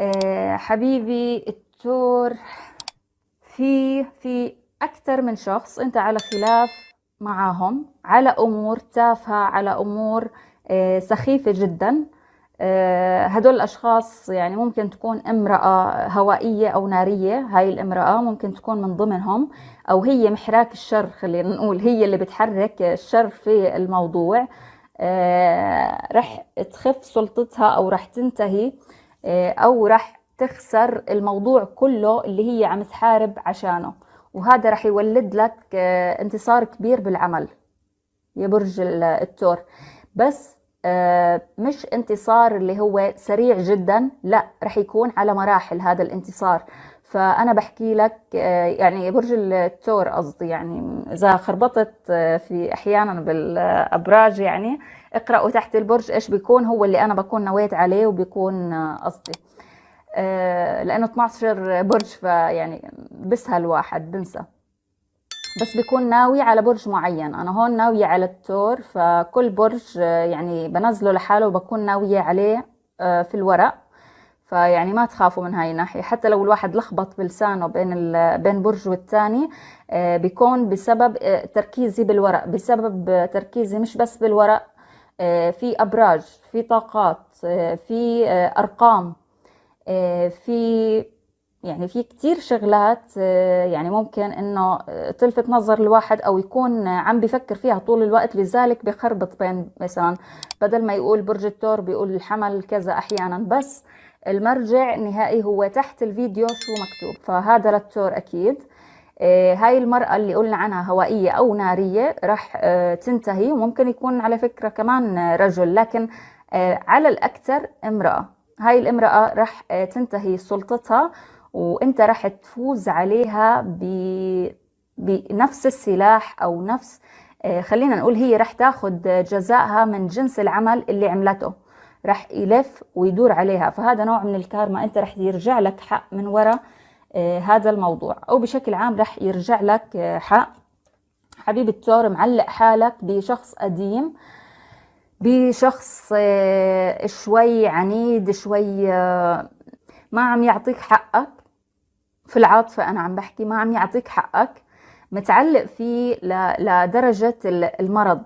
آه، حبيبي التور في في أكثر من شخص أنت على خلاف معاهم على أمور تافهة على أمور آه، سخيفة جدا آه، هدول الأشخاص يعني ممكن تكون امرأة هوائية أو نارية هاي الامرأة ممكن تكون من ضمنهم أو هي محراك الشر خلينا نقول هي اللي بتحرك الشر في الموضوع رح تخف سلطتها أو رح تنتهي آه، او راح تخسر الموضوع كله اللي هي عم تحارب عشانه وهذا راح يولد لك آه، انتصار كبير بالعمل يا برج الثور بس آه، مش انتصار اللي هو سريع جدا لا رح يكون على مراحل هذا الانتصار فانا بحكي لك آه، يعني برج الثور قصدي يعني اذا خربطت آه، في احيانا بالابراج يعني اقراوا تحت البرج ايش بيكون هو اللي انا بكون نويت عليه وبيكون آه، قصدي لانه 12 برج فيعني بسهل واحد بنسى بس بيكون ناوي على برج معين انا هون ناويه على الثور فكل برج يعني بنزله لحاله وبكون ناويه عليه في الورق فيعني ما تخافوا من هاي الناحية حتى لو الواحد لخبط بلسانه بين بين برج والثاني آه، بيكون بسبب آه، تركيزي بالورق بسبب تركيزي مش بس بالورق آه، في أبراج في طاقات في أرقام في يعني في كتير شغلات يعني ممكن انه تلفت نظر الواحد او يكون عم بفكر فيها طول الوقت لذلك بخربط بين مثلا بدل ما يقول برج الثور بيقول الحمل كذا احيانا بس المرجع النهائي هو تحت الفيديو شو مكتوب فهذا للتور أكيد آه، هاي المرأة اللي قلنا عنها هوائية أو نارية راح آه، تنتهي وممكن يكون على فكرة كمان رجل لكن آه، على الأكثر امرأة هاي الامرأة راح تنتهي سلطتها وانت راح تفوز عليها ب... بنفس السلاح أو نفس خلينا نقول هي راح تاخد جزائها من جنس العمل اللي عملته رح يلف ويدور عليها فهذا نوع من الكارما انت رح يرجع لك حق من وراء آه، هذا الموضوع او بشكل عام رح يرجع لك آه، حق حبيب التور معلق حالك بشخص قديم بشخص آه، شوي عنيد شوي ما عم يعطيك حقك في العاطفة أنا عم بحكي ما عم يعطيك حقك متعلق فيه لدرجة المرض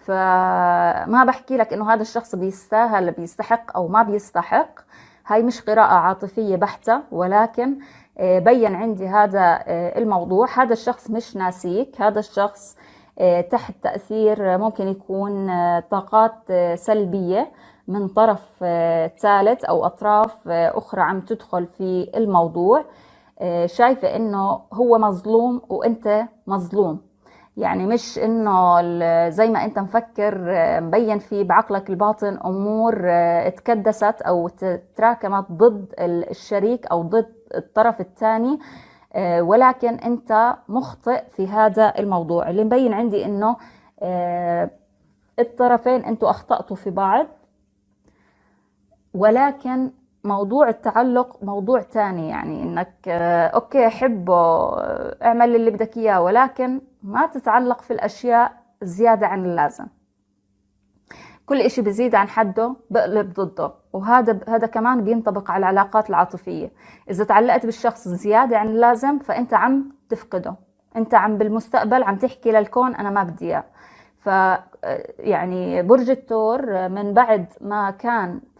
فما بحكي لك انه هذا الشخص بيستاهل بيستحق او ما بيستحق هاي مش قراءة عاطفية بحتة ولكن آه، بين عندي هذا آه، الموضوع هذا الشخص مش ناسيك هذا الشخص آه، تحت تأثير ممكن يكون طاقات سلبية من طرف ثالث أو أطراف أخرى عم تدخل في الموضوع شايفة إنه هو مظلوم وإنت مظلوم يعني مش انه زي ما انت مفكر آه، مبين في بعقلك الباطن امور آه، اتكدست او تراكمت ضد الشريك او ضد الطرف الثاني آه، ولكن انت مخطئ في هذا الموضوع اللي مبين عندي انه الطرفين انتوا اخطأتوا في بعض ولكن موضوع التعلق موضوع تاني يعني انك آه، اوكي حبه آه، اعمل اللي بدك اياه ولكن ما تتعلق في الاشياء زيادة عن اللازم كل اشي بزيد عن حده بقلب ضده وهذا هذا كمان بينطبق على العلاقات العاطفية اذا تعلقت بالشخص زيادة عن اللازم فانت عم تفقده انت عم بالمستقبل عم تحكي للكون انا ما بدي اياه ف آه، يعني برج الثور من بعد ما كان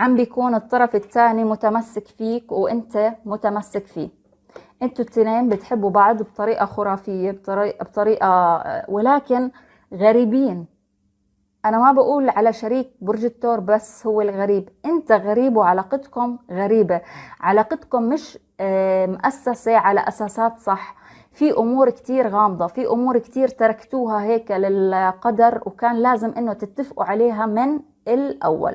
عم بيكون الطرف الثاني متمسك فيك وانت متمسك فيه انتوا التنين بتحبوا بعض بطريقة خرافية بطريقة, بطريقة ولكن غريبين أنا ما بقول على شريك برج الثور بس هو الغريب أنت غريب وعلاقتكم غريبة علاقتكم مش آه، مؤسسة على أساسات صح في أمور كتير غامضة في أمور كتير تركتوها هيك للقدر وكان لازم أنه تتفقوا عليها من الأول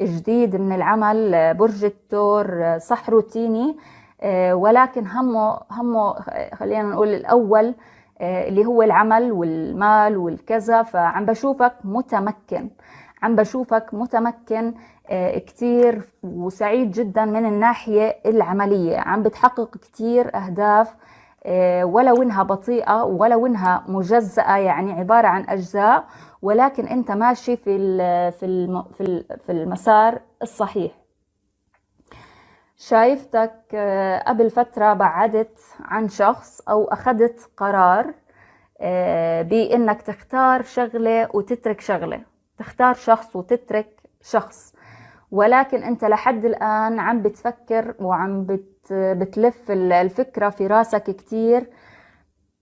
جديد من العمل برج الثور صح روتيني آه، ولكن همه همه خلينا نقول الاول آه، اللي هو العمل والمال والكذا فعم بشوفك متمكن عم بشوفك متمكن آه، كتير وسعيد جدا من الناحية العملية عم بتحقق كتير أهداف ولو إنها بطيئة ولو إنها مجزأة يعني عبارة عن أجزاء ولكن انت ماشي في في في المسار الصحيح شايفتك آه، قبل فتره بعدت عن شخص او اخذت قرار آه، بانك تختار شغله وتترك شغله تختار شخص وتترك شخص ولكن انت لحد الان عم بتفكر وعم بتلف الفكره في راسك كتير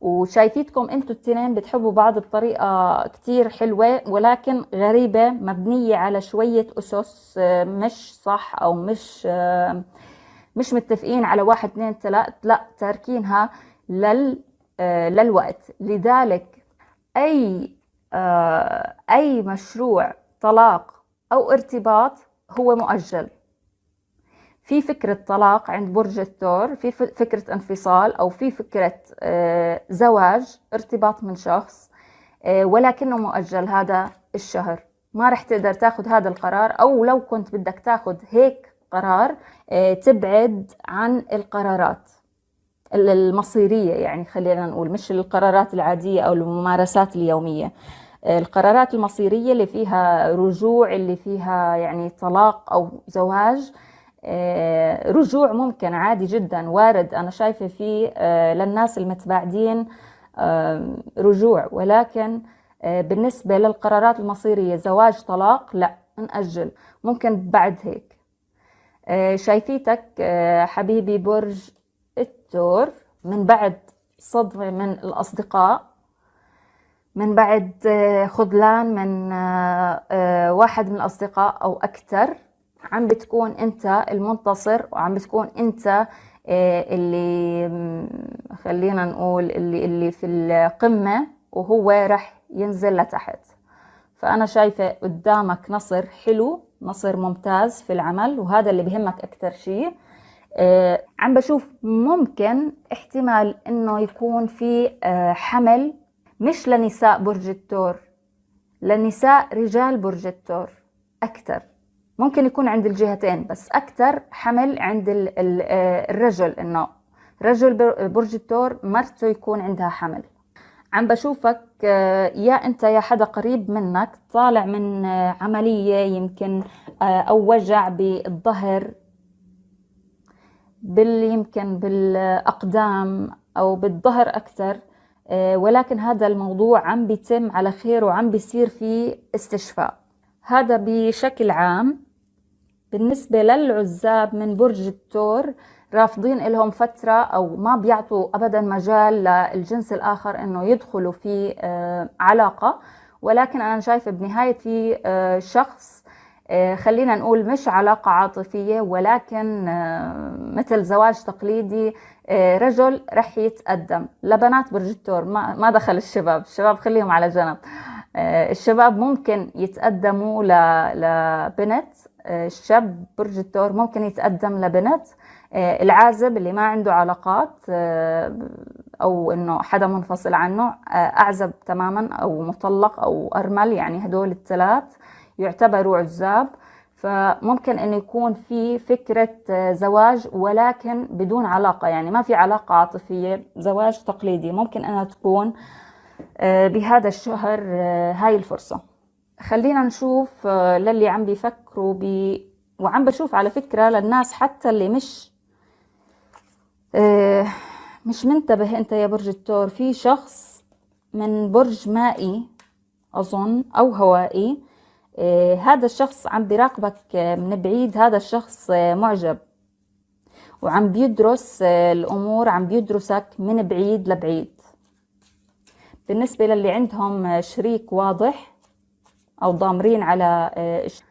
وشايفيتكم انتوا التنين بتحبوا بعض بطريقة كتير حلوة ولكن غريبة مبنية على شوية أسس آه، مش صح أو مش آه، مش متفقين على واحد اثنين ثلاث لا تاركينها لل آه، للوقت لذلك أي أي مشروع طلاق أو ارتباط هو مؤجل في فكرة طلاق عند برج الثور في فكرة انفصال أو في فكرة آه، زواج ارتباط من شخص آه، ولكنه مؤجل هذا الشهر ما رح تقدر تاخد هذا القرار أو لو كنت بدك تاخد هيك قرار آه، تبعد عن القرارات المصيرية يعني خلينا نقول مش القرارات العادية أو الممارسات اليومية القرارات المصيرية اللي فيها رجوع اللي فيها يعني طلاق أو زواج آه، رجوع ممكن عادي جدا وارد أنا شايفة فيه آه، للناس المتباعدين آه، رجوع ولكن بالنسبة للقرارات المصيرية زواج طلاق لا نأجل ممكن بعد هيك شايفيتك حبيبي برج التور من بعد صدمة من الأصدقاء من بعد خذلان من واحد من الأصدقاء أو أكثر عم بتكون انت المنتصر وعم بتكون انت آه، اللي خلينا نقول اللي اللي في القمة وهو رح ينزل لتحت فأنا شايفة قدامك نصر حلو نصر ممتاز في العمل وهذا اللي بهمك أكتر شيء آه، عم بشوف ممكن احتمال إنه يكون في آه، حمل مش لنساء برج التور لنساء رجال برج التور أكتر ممكن يكون عند الجهتين بس أكثر حمل عند آه، الرجل إنه رجل برج الثور مرته يكون عندها حمل عم بشوفك آه، يا انت يا حدا قريب منك طالع من آه، عملية يمكن او وجع بالظهر بال يمكن بالاقدام او بالظهر اكثر ولكن هذا الموضوع عم بيتم على خير وعم بيصير فيه استشفاء هذا بشكل عام بالنسبة للعزاب من برج الثور رافضين لهم فترة أو ما بيعطوا أبدا مجال للجنس الآخر أنه يدخلوا في آه، علاقة ولكن أنا شايفة بنهاية آه، في شخص آه، خلينا نقول مش علاقة عاطفية ولكن مثل زواج تقليدي رجل رح يتقدم لبنات برج الثور ما دخل الشباب الشباب خليهم على جنب الشباب ممكن يتقدموا لبنت آه، برج الثور ممكن يتقدم لبنت آه، العازب اللي ما عنده علاقات آه، او انه حدا منفصل عنه اعزب تماما او مطلق او ارمل يعني هدول الثلاث يعتبروا عزاب فممكن انه يكون في فكره زواج ولكن بدون علاقه يعني ما في علاقه عاطفيه زواج تقليدي ممكن انها تكون بهذا الشهر هاي الفرصه خلينا نشوف آه، للي عم بيفكروا ب بي وعم بشوف على فكرة للناس حتى اللي مش آه، مش منتبه انت يا برج التور في شخص من برج مائي اظن او هوائي آه، هذا الشخص عم بيراقبك من بعيد هذا الشخص معجب وعم بيدرس الامور عم بيدرسك من بعيد لبعيد بالنسبة للي عندهم شريك واضح او ضامرين على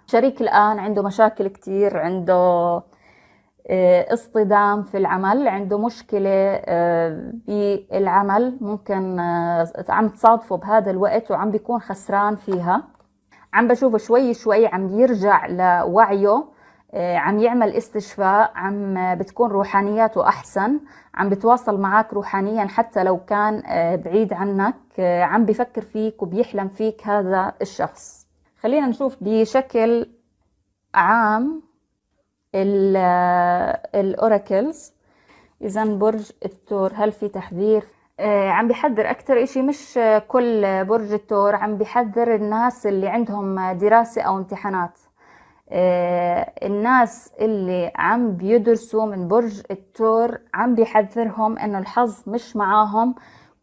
الشريك آه، الان عنده مشاكل كثير عنده آه، اصطدام في العمل عنده مشكلة بالعمل آه، ممكن عم تصادفه بهذا الوقت وعم بيكون خسران فيها عم بشوفه شوي شوي عم يرجع لوعيه عم يعمل استشفاء عم بتكون روحانياته أحسن عم بتواصل معك روحانيا حتى لو كان بعيد عنك عم بفكر فيك وبيحلم فيك هذا الشخص خلينا نشوف بشكل عام الاوراكلز اذا برج الثور هل في تحذير آه، عم بحذر اكثر إشي مش كل برج الثور عم بحذر الناس اللي عندهم دراسه او امتحانات آه، الناس اللي عم بيدرسوا من برج الثور عم بيحذرهم انه الحظ مش معاهم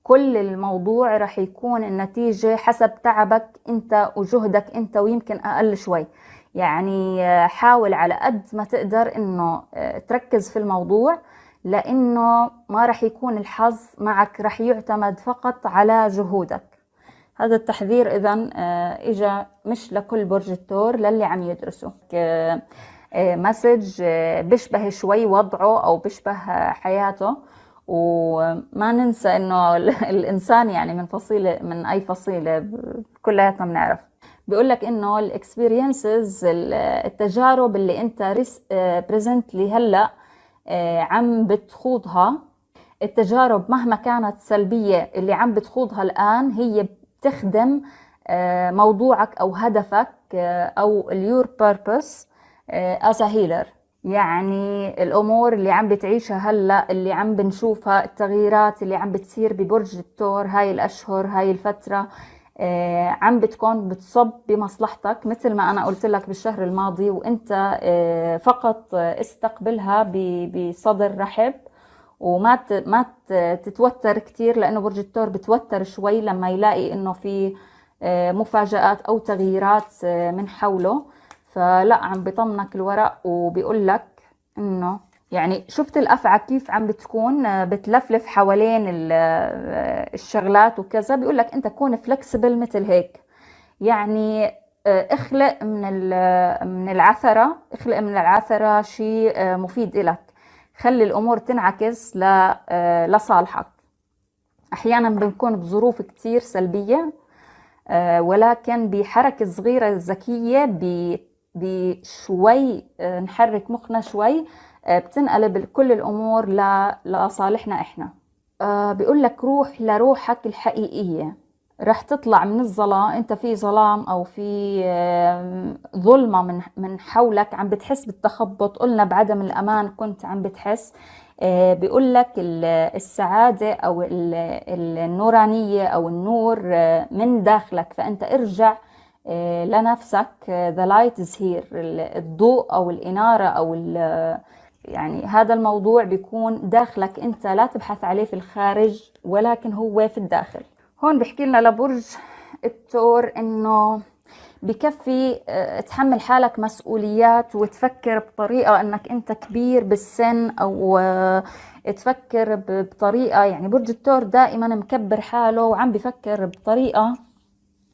كل الموضوع رح يكون النتيجة حسب تعبك أنت وجهدك أنت ويمكن أقل شوي يعني آه، حاول على قد ما تقدر أنه آه، تركز في الموضوع لأنه ما رح يكون الحظ معك رح يعتمد فقط على جهودك هذا التحذير إذا آه، إجا مش لكل برج الثور للي عم يدرسه مسج بيشبه شوي وضعه أو بيشبه حياته وما ننسى انه الانسان يعني من فصيله من اي فصيله كلياتنا بنعرف بيقول لك انه الاكسبيرينسز التجارب اللي انت بريزنتلي آه، هلا آه، عم بتخوضها التجارب مهما كانت سلبيه اللي عم بتخوضها الان هي بتخدم آه، موضوعك او هدفك او اليور بيربس از هيلر يعني الامور اللي عم بتعيشها هلا اللي عم بنشوفها التغييرات اللي عم بتصير ببرج الثور هاي الاشهر هاي الفتره آه عم بتكون بتصب بمصلحتك مثل ما انا قلت لك بالشهر الماضي وانت آه فقط استقبلها بصدر رحب وما ما تتوتر كثير لانه برج الثور بتوتر شوي لما يلاقي انه في آه، مفاجآت او تغييرات آه، من حوله فلا عم بيطمنك الورق وبيقول لك انه يعني شفت الافعى كيف عم بتكون آه، بتلفلف حوالين آه، الشغلات وكذا بيقول لك انت كون فلكسبل مثل هيك يعني آه، اخلق من من العثره اخلق من العثره شيء مفيد لك خلي الامور تنعكس لصالحك احيانا بنكون بظروف كتير سلبيه ولكن بحركه صغيره ذكيه بشوي آه، نحرك مخنا شوي آه، بتنقلب كل الامور لصالحنا احنا آه، بيقول لك روح لروحك الحقيقيه رح تطلع من الظلام انت في ظلام او في ظلمه من من حولك عم بتحس بالتخبط قلنا بعدم الامان كنت عم بتحس بيقول لك السعاده او النورانيه او النور من داخلك فانت ارجع آه، لنفسك ذا لايت از هير الضوء او الاناره او يعني هذا الموضوع بيكون داخلك انت لا تبحث عليه في الخارج ولكن هو في الداخل هون بحكي لنا لبرج التور انه بكفي آه، تحمل حالك مسؤوليات وتفكر بطريقة انك انت كبير بالسن او آه، تفكر بطريقة يعني برج التور دائما مكبر حاله وعم بفكر بطريقة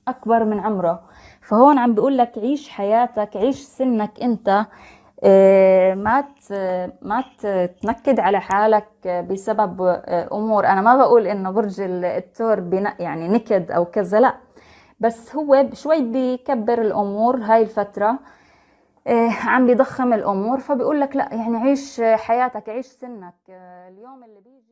أكبر من عمره فهون عم بيقول لك عيش حياتك عيش سنك أنت آه، ما ما تنكد على حالك بسبب آه، امور انا ما بقول انه برج الثور يعني نكد او كذا لا بس هو شوي بيكبر الامور هاي الفتره آه، عم بيضخم الامور فبيقول لك لا يعني عيش حياتك عيش سنك اليوم اللي بيجي